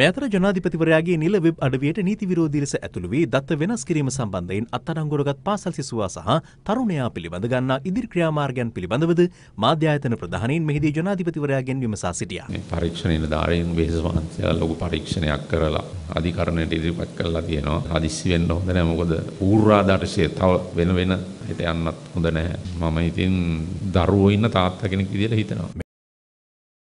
මේ අතර ජනාධිපතිවරයාගේ නිල වෙබ් අඩවියට නීති විරෝධී ලෙස ඇතුළු වී දත්ත වෙනස් කිරීම සම්බන්ධයෙන් අත්අඩංගුවරගත් පාසල් සිසුවා සහ තරුණයා පිළිබඳ ගන්නා ඉදිරි ක්‍රියාමාර්ගයන් පිළිබඳවද මාධ්‍ය ආයතන ප්‍රධානීන් මෙහිදී ජනාධිපතිවරයාගෙන් විමසා සිටියා. පරීක්ෂණ නිලධාරීන් වෙහෙස මහන්සියලා ලොකු පරීක්ෂණයක් කරලා අධිකරණයට ඉදිරිපත් කරලා තියෙනවා. හදිස්සි වෙන්න හොඳ නැහැ මොකද ඌරාදර්ශය තව වෙන වෙන හිත යන්නත් හොඳ නැහැ. මම ඉතින් දරුවෝ ඉන්න තාත්තා කෙනෙක් විදිහට හිතනවා.